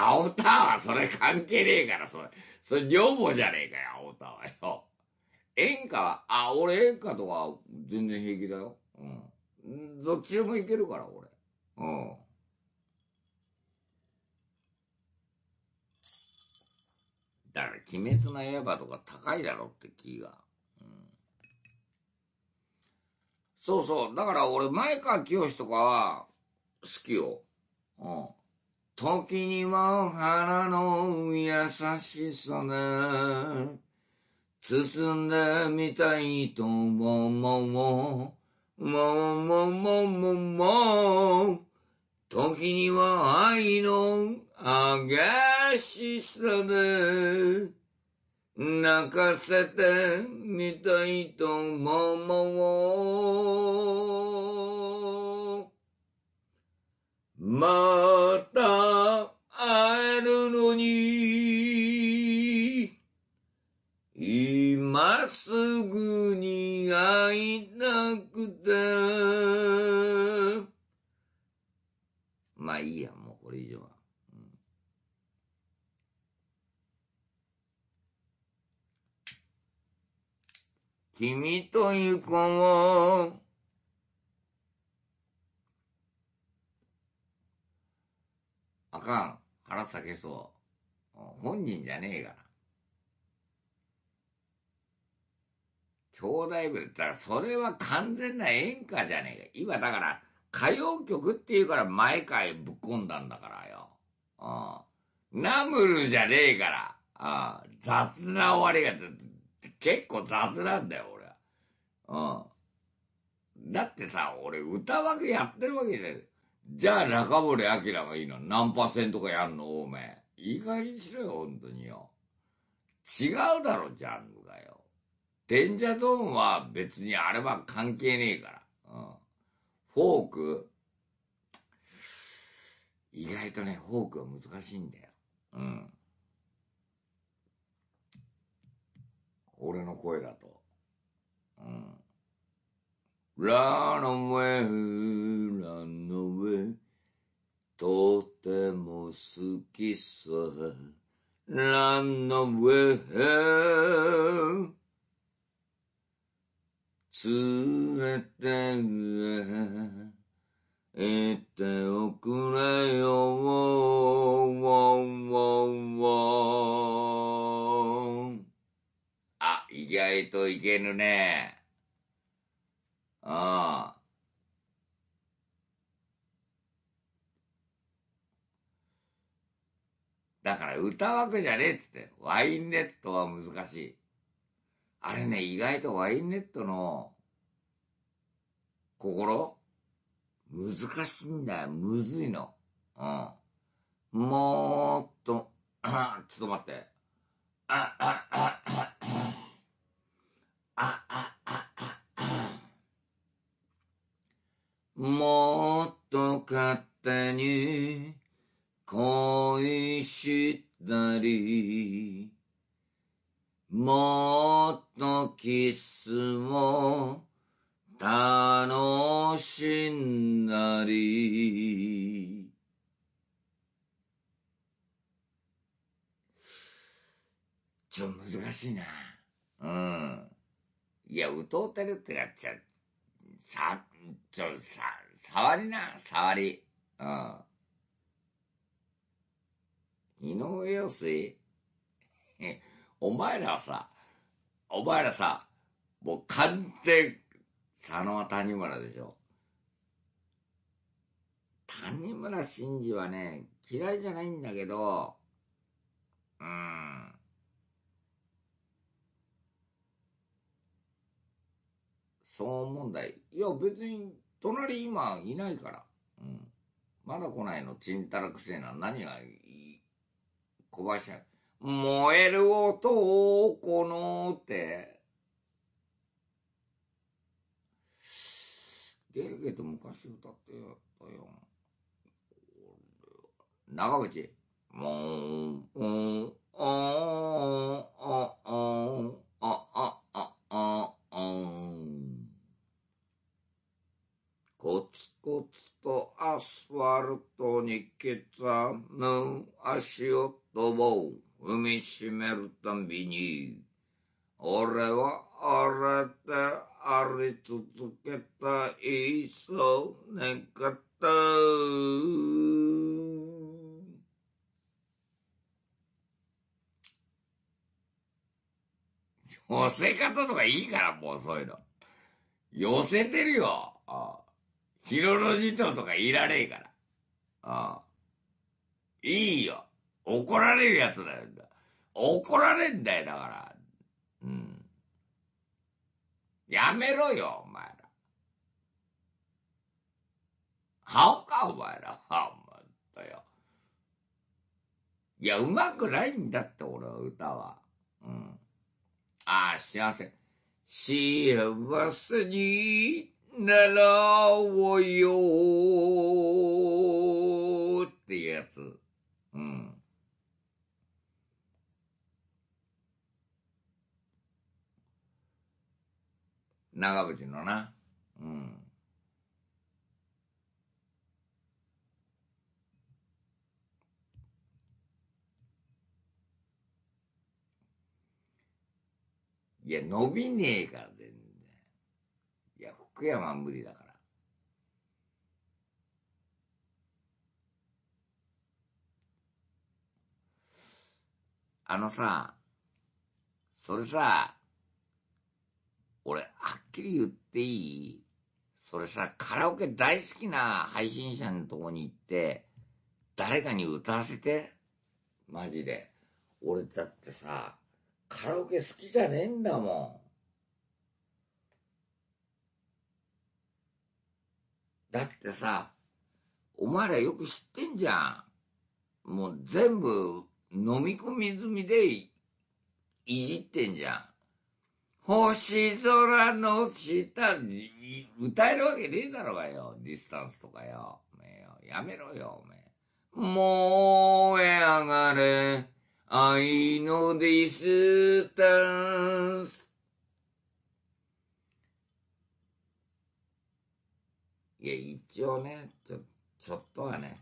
青田はそれ関係ねえから、それ。それ女房じゃねえかよ、青田はよ。演歌は、あ、俺演歌とか全然平気だよ。うん。どっちでもいけるから、俺。うん。だから、鬼滅の刃とか高いだろって気が。うん。そうそう。だから俺、前川清とかは好きよ。うん。時には腹の優しさで、包んでみたいと思う。もう、もう、もう、もう、もう、時には愛の激しさで、泣かせてみたいと思う。もう、また君と行こう。あかん。腹裂けそう。本人じゃねえから。兄弟部だたらそれは完全な演歌じゃねえか。今だから、歌謡曲っていうから毎回ぶっ込んだんだからよ。ああナムルじゃねえから。ああ雑な終わりが、結構雑なんだよ、俺。うん。だってさ、俺歌枠やってるわけじゃない。じゃあ中森明がいいの何パーセントかやんの、おめえ。いいにしろよ、本当によ。違うだろ、ジャンルがよ。ジ者ドーンは別にあれは関係ねえから。うん。フォーク、意外とね、フォークは難しいんだよ。うん。俺の声だと。うん。ランウェイ、ランウェイ、とても好きさ。ランウェイ、連れて、行っておくれよ、わんわんわん。ないといけぬね。ああ。だから歌枠じゃねえっつって、ワインネットは難しい。あれね、意外とワインネットの心難しいんだよ。むずいの。うん。もーっと、ちょっと待って。あ、あ、あ、あ、あ。あああああもっと勝手に恋したりもっとキスを楽しんだりちょ、難しいな。うん。いや、歌うてるってなっちゃう。さ、ちょ、さ、触りな、触り。うん。井上陽水お前らはさ、お前らさ、もう完全、佐野は谷村でしょ。谷村新司はね、嫌いじゃないんだけど、うん。騒音問題。いや、別に、隣今いないから。うん。まだ来ないの、ちんたらくせえな。何がいい、小林や。燃える音を、この、って。ゲルゲと昔歌ってやったよ。長渕。もーん、おーん、あーん、ーん。アスファルトに刻む足音を踏みしめるたびに、俺は荒れてあり続けたいそう願った。寄せ方とかいいから、もうそういうの。寄せてるよ。ヒロロジトとかいられえから。ああ。いいよ。怒られるやつだよ。怒られんだよ、だから。うん。やめろよ、お前ら。はおか、お前ら。はおまっとよ。いや、うまくないんだって、俺は歌は。うん。ああ、幸せ。幸せになおよってやつ。うん。長渕のな。うん。いや、伸びねえから、全然。いや、福山は無理だから。あのさ、それさ、俺、はっきり言っていいそれさ、カラオケ大好きな配信者のとこに行って、誰かに歌わせて。マジで。俺だってさ、カラオケ好きじゃねえんだもん。だってさ、お前らよく知ってんじゃん。もう全部飲み込み済みでいじってんじゃん。星空の下に歌えるわけねえだろうがよ。ディスタンスとかよ。やめろよ、おめ燃え上がれ、愛のディスタンス。一応ね、ちょ、ちょっとはね、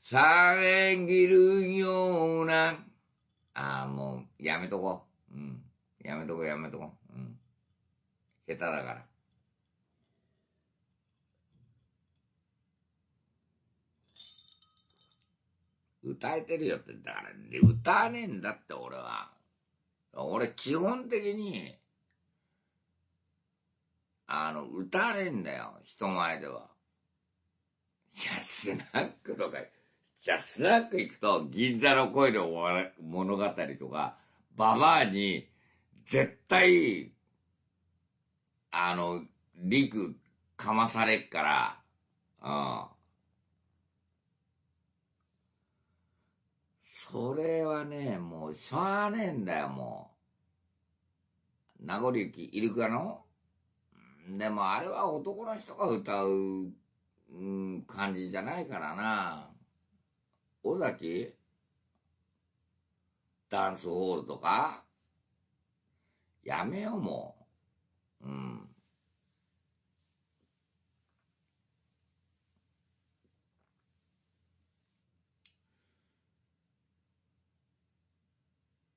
遮るような、ああ、もう、やめとこう。うん。やめとこう、やめとこう。うん。下手だから。歌えてるよって、だから、歌わねえんだって、俺は。俺、基本的に、あの、歌われんだよ、人前では。じゃあ、スナックとか、じゃあ、スナック行くと、銀座の恋の物語とか、ババアに、絶対、あの、リクかまされっから、うん。それはね、もう、しゃあねえんだよ、もう。名残き、いるかのでもあれは男の人が歌う、うん、感じじゃないからな。尾崎ダンスホールとかやめようもう。うん。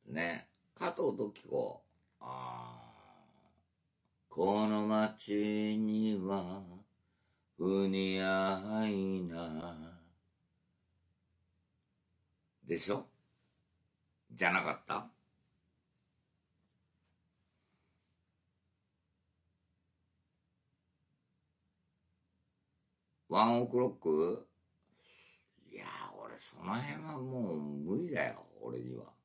ね。加藤時子。ああ。この街には不似合いな。でしょじゃなかったワンオクロックいや俺その辺はもう無理だよ、俺には。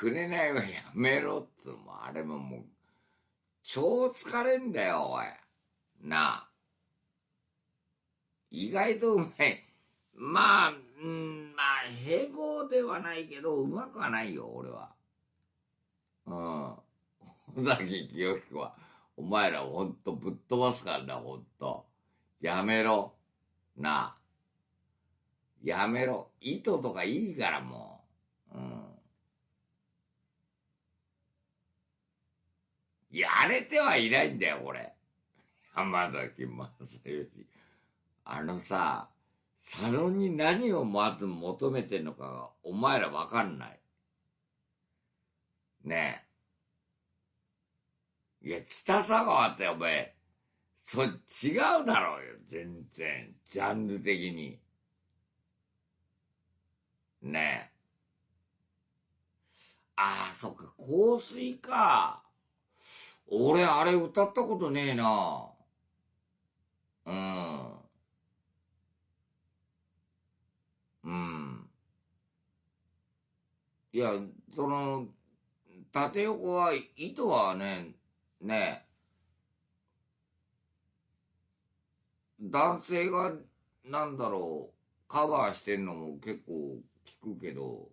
くれないはやめろっつうのも、あれももう、超疲れんだよ、おい。なあ。意外とうまい。まあ、うん、まあ、平凡ではないけど、うまくはないよ、俺は。うん。小崎清彦は、お前らほんとぶっ飛ばすからな、ほんと。やめろ。なあ。やめろ。糸とかいいから、もう。うん。やれてはいないんだよ、これ。浜崎正義。あのさ、サロンに何をまず求めてんのかが、お前らわかんない。ねえ。いや、北佐川ってお前、そ、違うだろうよ、全然。ジャンル的に。ねえ。ああ、そっか、香水か。俺、あれ歌ったことねえな。うん。うん。いや、その、縦横は、糸はね、ね、男性が、なんだろう、カバーしてんのも結構聞くけど、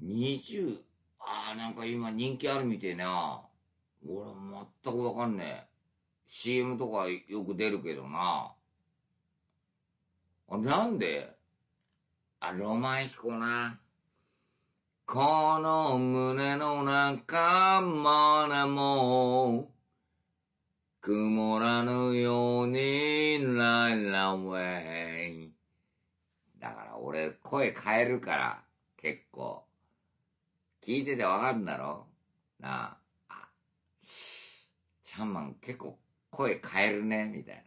20、ああ、なんか今人気あるみてえな。俺は全くわかんねえ。CM とかよく出るけどな。あ、なんであ、ロマンヒコな。この胸の中までも、曇らぬように、ライラウェイ。だから俺、声変えるから、結構。聞いててわかるんだろなあ。あ、ちャンマン結構声変えるね、みたいな。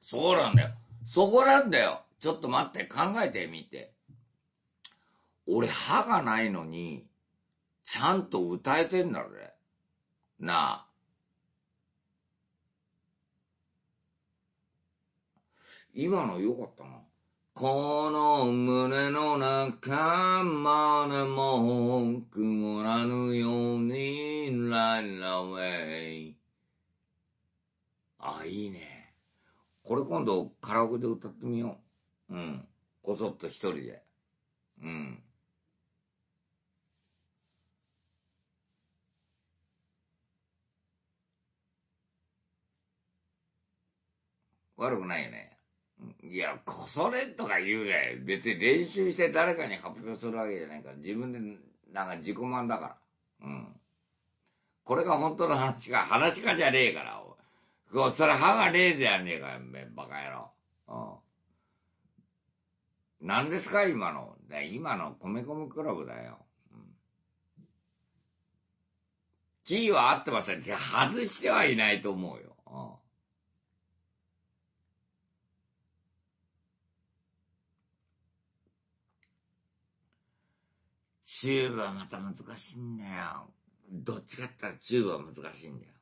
そうなんだよ。そこなんだよ。ちょっと待って、考えてみて。俺歯がないのに、ちゃんと歌えてんだぜ。なあ。今の良かったな。この胸の中までも曇らぬように、ライラウェイ。あ、いいね。これ今度カラオケで歌ってみよう。うん。こそっと一人で。うん。悪くないよね。いや、こそれとか言うね。別に練習して誰かに発表するわけじゃないから、自分で、なんか自己満だから。うん。これが本当の話か、話かじゃねえから、おそれ歯がねえじゃねえかよ、バカ野郎。うん。何ですか、今の。今の、米米クラブだよ。うん。地位は合ってません。外してはいないと思うよ。うん。チューブはまた難しいんだよ。どっちかって言ったらチューブは難しいんだよ。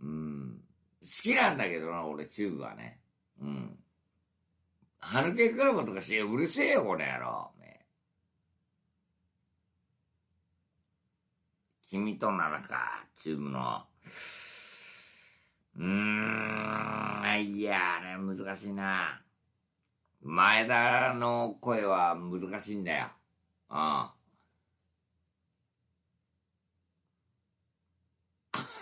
うん。好きなんだけどな、俺、チューブはね。うん。はぬけクラブとかし、うるせえよ、この野郎。君とならか、チューブの。うーん、いや、ね、難しいな。前田の声は難しいんだよ。あ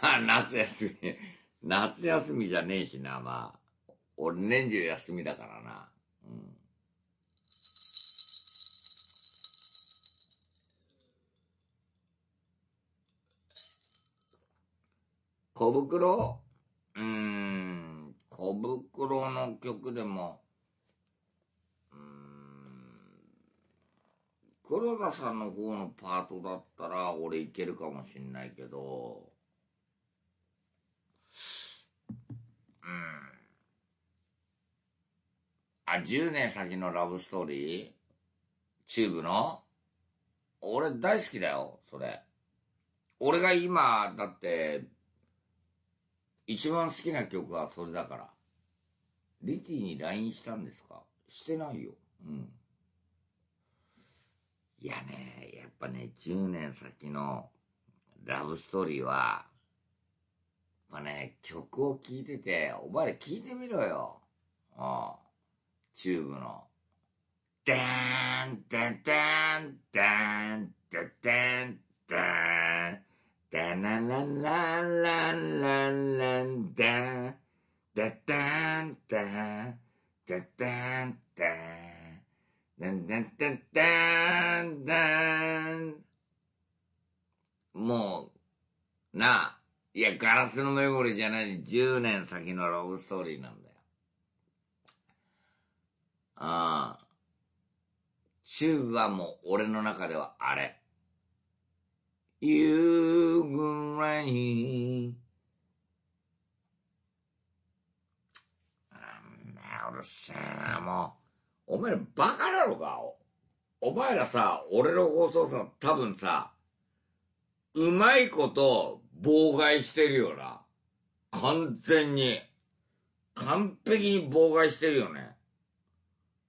あ。夏休み。夏休みじゃねえしな、まあ。俺年中休みだからな。うん。小袋うーん、小袋の曲でも、黒田さんの方のパートだったら、俺いけるかもしんないけど、うん。あ、10年先のラブストーリーチューブの俺大好きだよ、それ。俺が今、だって、一番好きな曲はそれだから。リティに LINE したんですかしてないよ。うん。いやね、やっぱね、10年先のラブストーリーは、やっぱね、曲を聴いてて、お前ら聴いてみろよ。うん。チューブの。でーん、でん、でん、でん、でん、でん、でん、でん、らんらんーんらんらんーん、でん、でん、でん、でん、でん、でん、でんでんでんでんでん。もう、なあ。いや、ガラスのメモリーじゃない。10年先のロブストーリーなんだよ。ああ。チューはもう俺の中ではあれ。夕暮れに。なんだよ、うるせえな、もう。お前らバカなのかお前らさ、俺の放送さ、多分さ、うまいこと妨害してるよな。完全に。完璧に妨害してるよね。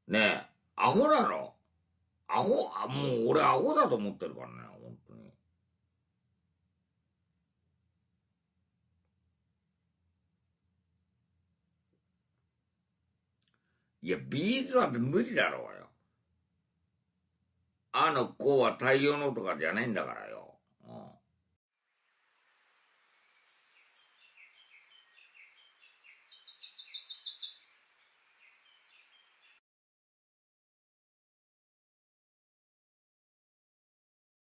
ねえ、アホなのアホ、あ、もう俺アホだと思ってるからね。いや、ビーズは無理だろうよ。あの子は太陽のとかじゃないんだからよ。